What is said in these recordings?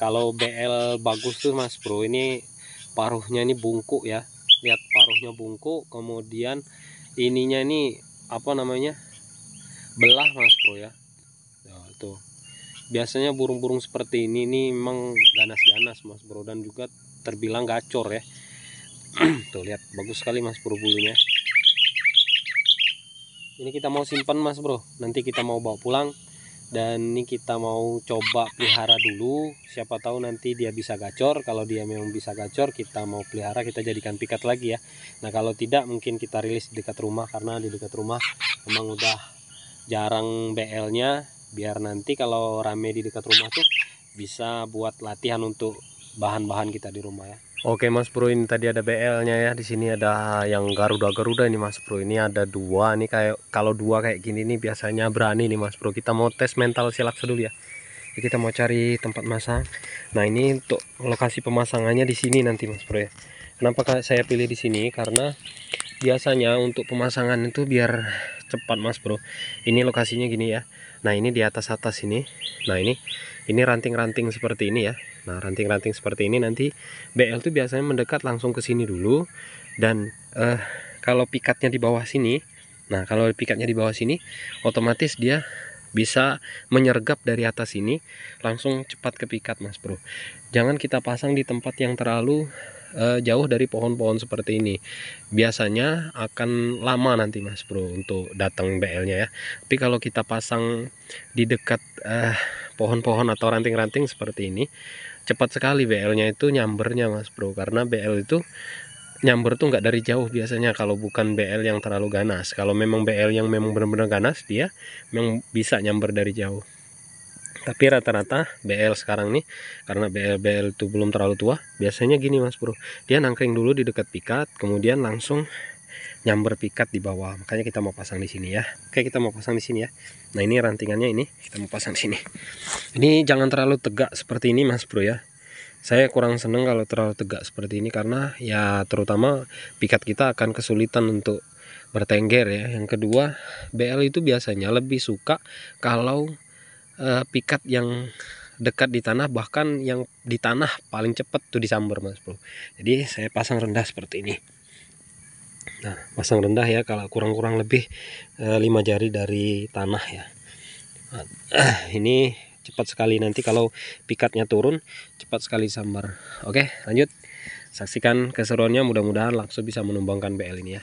kalau BL bagus tuh mas bro ini paruhnya ini bungkuk ya lihat paruhnya bungkuk kemudian ininya ini apa namanya belah mas bro ya nah, tuh biasanya burung-burung seperti ini ini memang ganas-ganas mas bro dan juga terbilang gacor ya tuh lihat bagus sekali mas bro bulunya ini kita mau simpan mas bro nanti kita mau bawa pulang dan ini kita mau coba pelihara dulu siapa tahu nanti dia bisa gacor kalau dia memang bisa gacor kita mau pelihara kita jadikan pikat lagi ya nah kalau tidak mungkin kita rilis di dekat rumah karena di dekat rumah memang udah jarang BL nya biar nanti kalau rame di dekat rumah tuh bisa buat latihan untuk bahan-bahan kita di rumah ya Oke Mas Bro ini tadi ada BL-nya ya. Di sini ada yang Garuda-Garuda ini Mas Bro. Ini ada dua nih kayak kalau dua kayak gini nih biasanya berani nih Mas Bro. Kita mau tes mental silap dulu ya. Jadi kita mau cari tempat masang. Nah, ini untuk lokasi pemasangannya di sini nanti Mas Bro ya. Kenapa saya pilih di sini? Karena biasanya untuk pemasangan itu biar cepat Mas Bro. Ini lokasinya gini ya. Nah, ini di atas atas ini. Nah, ini ini ranting-ranting seperti ini ya nah ranting-ranting seperti ini nanti BL tuh biasanya mendekat langsung ke sini dulu dan eh, kalau pikatnya di bawah sini nah kalau pikatnya di bawah sini otomatis dia bisa menyergap dari atas ini langsung cepat ke pikat mas bro jangan kita pasang di tempat yang terlalu eh, jauh dari pohon-pohon seperti ini biasanya akan lama nanti mas bro untuk datang BL nya ya tapi kalau kita pasang di dekat eh, pohon-pohon atau ranting-ranting seperti ini cepat sekali BL-nya itu nyambernya mas bro karena BL itu nyamber tuh nggak dari jauh biasanya kalau bukan BL yang terlalu ganas kalau memang BL yang memang benar-benar ganas dia memang bisa nyamber dari jauh tapi rata-rata BL sekarang nih karena BL BL itu belum terlalu tua biasanya gini mas bro dia nangkring dulu di dekat pikat kemudian langsung nyamber pikat di bawah makanya kita mau pasang di sini ya oke kita mau pasang di sini ya nah ini rantingannya ini kita mau pasang di sini ini jangan terlalu tegak seperti ini mas bro ya saya kurang seneng kalau terlalu tegak seperti ini karena ya terutama pikat kita akan kesulitan untuk bertengger ya yang kedua BL itu biasanya lebih suka kalau uh, pikat yang dekat di tanah bahkan yang di tanah paling cepat tuh disamber mas bro jadi saya pasang rendah seperti ini Nah, pasang rendah ya kalau kurang-kurang lebih e, eh, 5 jari dari tanah ya. Nah, ini cepat sekali nanti kalau pikatnya turun cepat sekali sambar. Oke, lanjut. Saksikan keseruannya mudah-mudahan langsung bisa menumbangkan BL ini ya.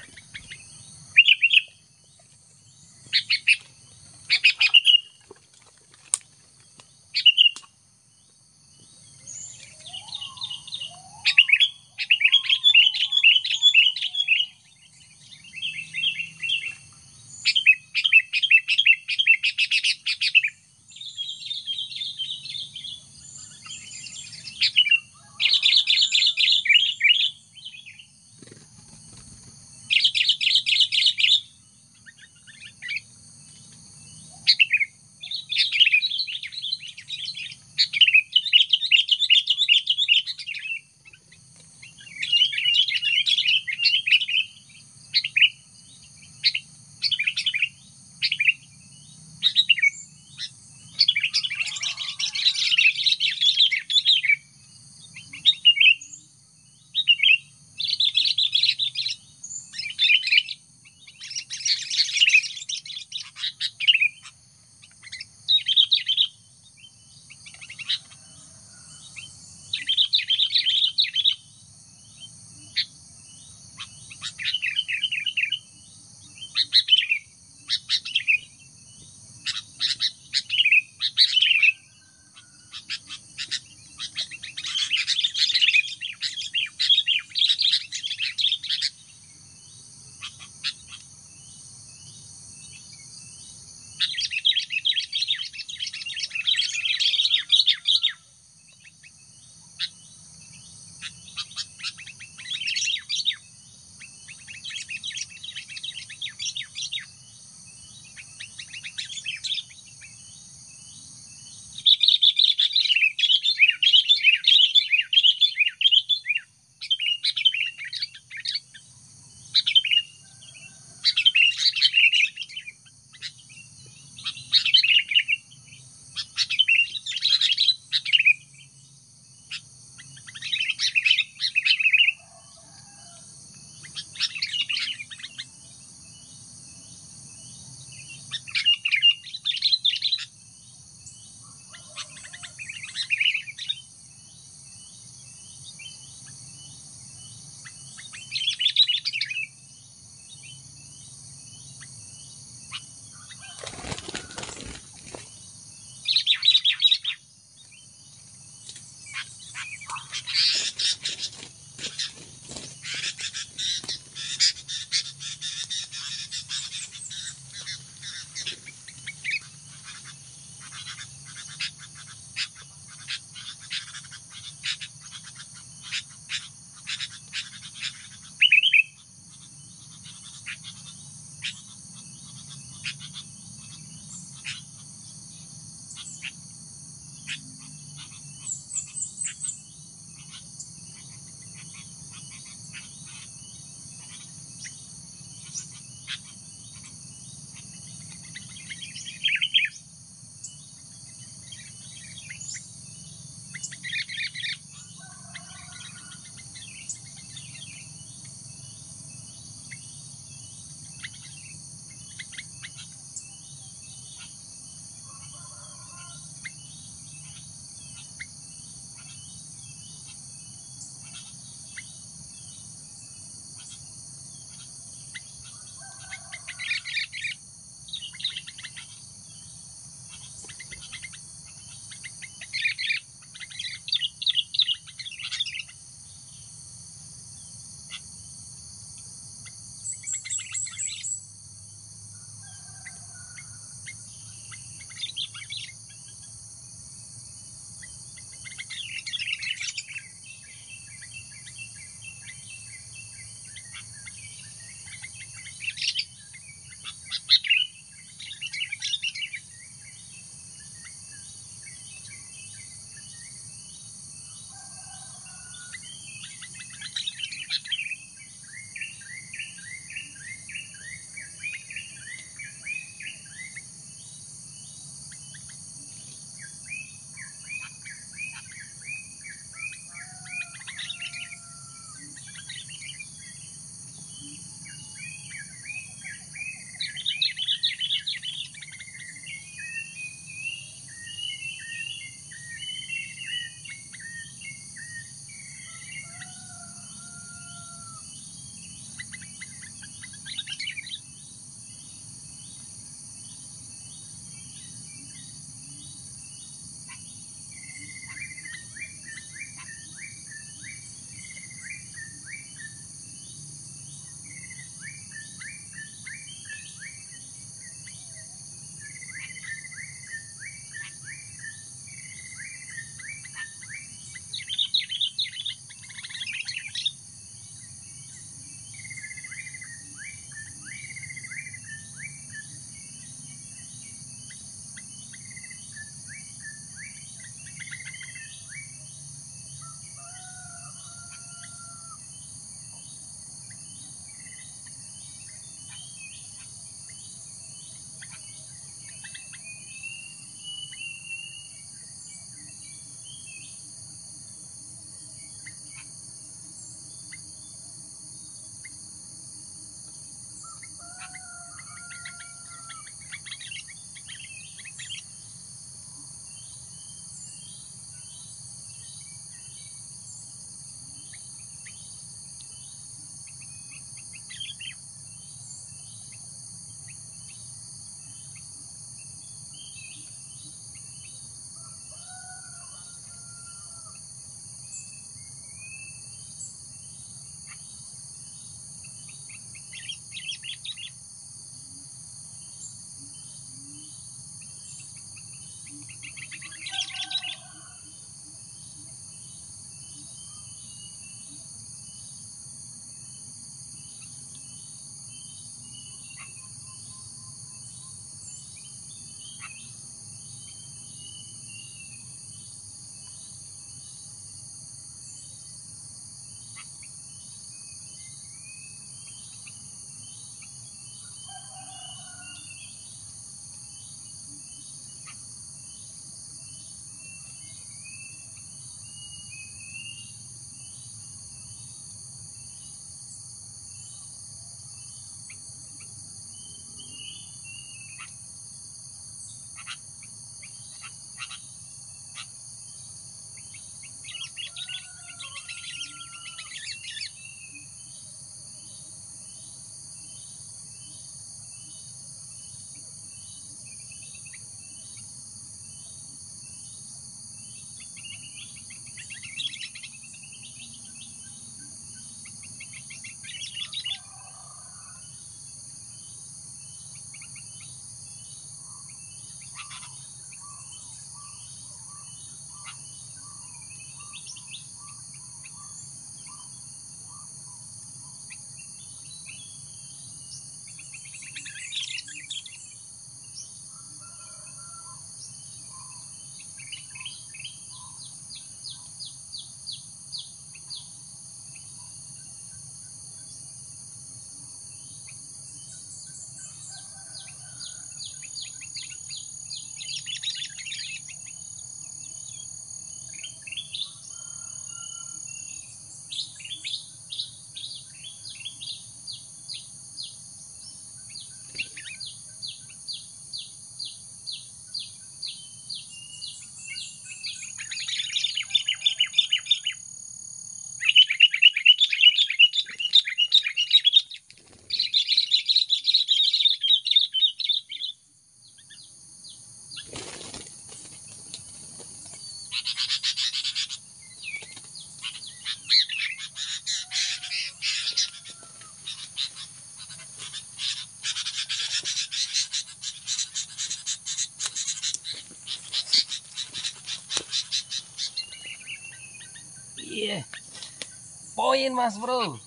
mas bro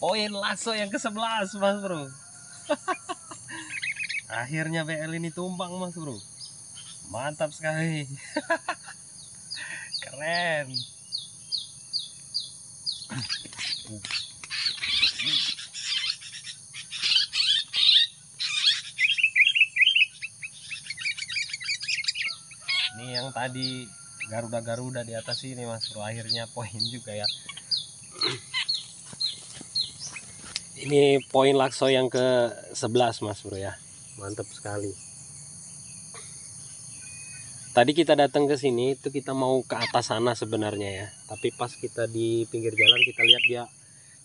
poin lasso oh, yang ke sebelas mas bro akhirnya BL ini tumpang mas bro mantap sekali keren ini yang tadi garuda-garuda di atas sini mas bro akhirnya poin juga ya ini poin lakso yang ke 11 mas bro ya mantap sekali tadi kita datang ke sini itu kita mau ke atas sana sebenarnya ya tapi pas kita di pinggir jalan kita lihat dia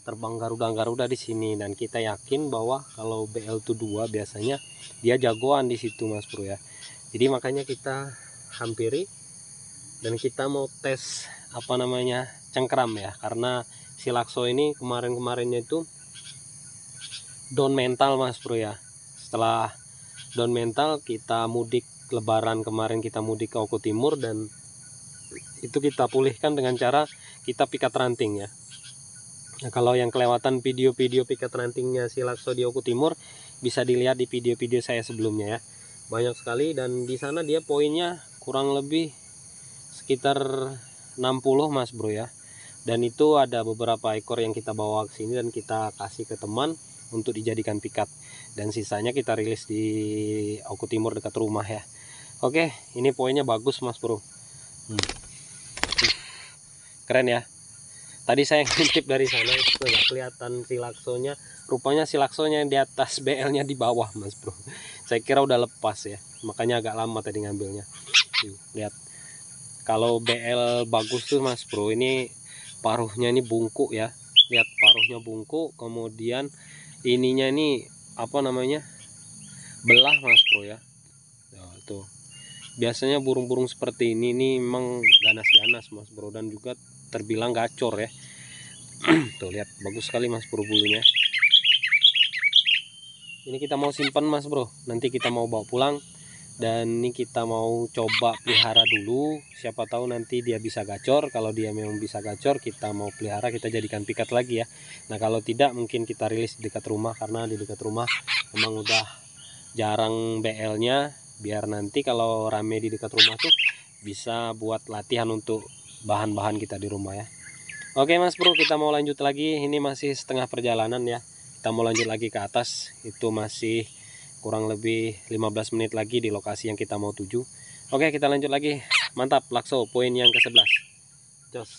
terbang garuda-garuda di sini dan kita yakin bahwa kalau BL22 biasanya dia jagoan di situ Mas Bro ya. Jadi makanya kita hampiri dan kita mau tes apa namanya cengkram ya karena si lakso ini kemarin-kemarinnya itu down mental mas bro ya setelah down mental kita mudik lebaran kemarin kita mudik ke oku Timur dan itu kita pulihkan dengan cara kita pikat ranting ya Nah, kalau yang kelewatan video-video pikat rantingnya si Lakso di Oku Timur bisa dilihat di video-video saya sebelumnya ya. Banyak sekali dan di sana dia poinnya kurang lebih sekitar 60 mas bro ya dan itu ada beberapa ekor yang kita bawa ke sini dan kita kasih ke teman untuk dijadikan pikat dan sisanya kita rilis di Aku Timur dekat rumah ya oke ini poinnya bagus mas bro hmm. keren ya tadi saya ngintip dari sana itu gak kelihatan silaksonya rupanya silaksonya yang di atas BL nya di bawah mas bro saya kira udah lepas ya makanya agak lama tadi ngambilnya lihat kalau BL bagus tuh mas bro ini paruhnya ini bungkuk ya lihat paruhnya bungkuk kemudian ininya ini apa namanya belah mas bro ya nah, tuh biasanya burung-burung seperti ini ini memang ganas-ganas mas bro dan juga terbilang gacor ya tuh lihat bagus sekali mas bro bulunya ini kita mau simpan mas bro nanti kita mau bawa pulang dan ini kita mau coba pelihara dulu siapa tahu nanti dia bisa gacor kalau dia memang bisa gacor kita mau pelihara kita jadikan pikat lagi ya nah kalau tidak mungkin kita rilis di dekat rumah karena di dekat rumah memang udah jarang BL nya biar nanti kalau rame di dekat rumah tuh bisa buat latihan untuk bahan-bahan kita di rumah ya oke mas bro kita mau lanjut lagi ini masih setengah perjalanan ya kita mau lanjut lagi ke atas itu masih kurang lebih 15 menit lagi di lokasi yang kita mau tuju oke kita lanjut lagi mantap lakso poin yang ke 11 jos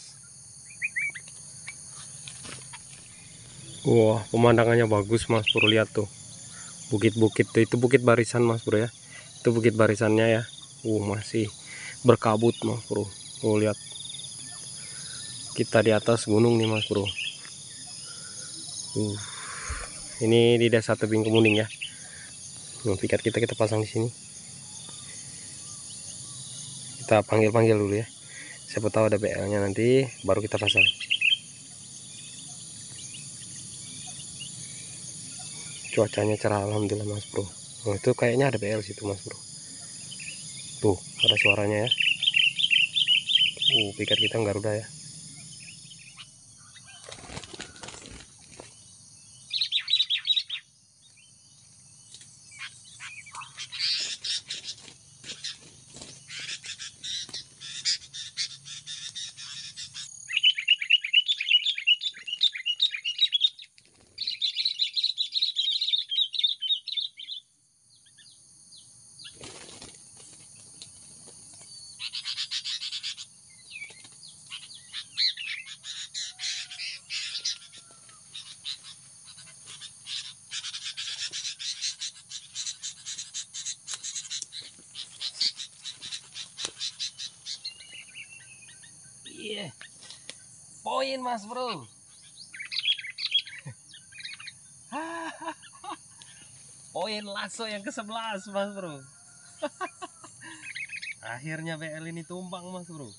Wah, wow, pemandangannya bagus Mas Bro lihat tuh. Bukit-bukit itu bukit barisan Mas Bro ya. Itu bukit barisannya ya. Uh, masih berkabut Mas Bro. Oh, lihat. Kita di atas gunung nih Mas Bro. Uh. Ini di Desa Tebing Kemuning ya. Nah, pikat kita kita pasang di sini. Kita panggil-panggil dulu ya. Siapa tahu ada BL-nya nanti baru kita pasang. Cuacanya cerah alhamdulillah Mas Bro. Oh itu kayaknya ada BL situ Mas Bro. Tuh, ada suaranya ya. Uh, pikat kita nggak Garuda ya. dingin mas bro poin lasso yang ke sebelas mas bro akhirnya BL ini tumpang mas bro